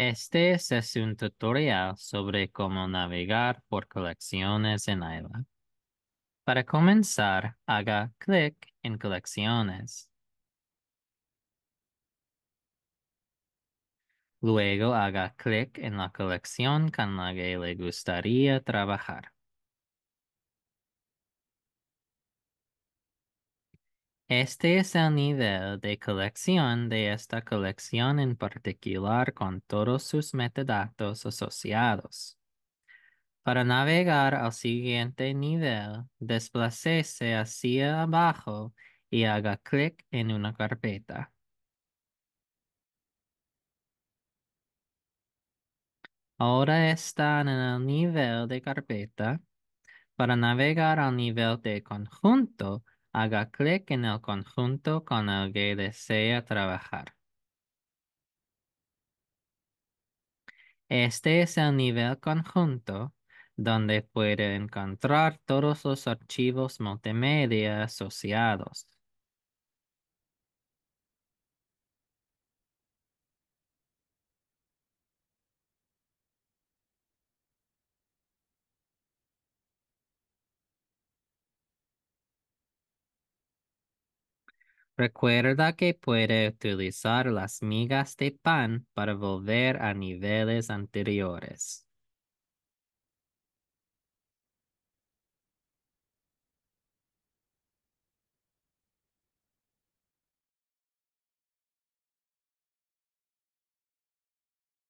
Este es un tutorial sobre cómo navegar por colecciones en ILA. Para comenzar, haga clic en Colecciones. Luego haga clic en la colección con la que le gustaría trabajar. Este es el nivel de colección de esta colección en particular con todos sus metadatos asociados. Para navegar al siguiente nivel, desplacese hacia abajo y haga clic en una carpeta. Ahora están en el nivel de carpeta. Para navegar al nivel de conjunto, haga clic en el conjunto con el que desea trabajar. Este es el nivel conjunto donde puede encontrar todos los archivos multimedia asociados. Recuerda que puede utilizar las migas de pan para volver a niveles anteriores.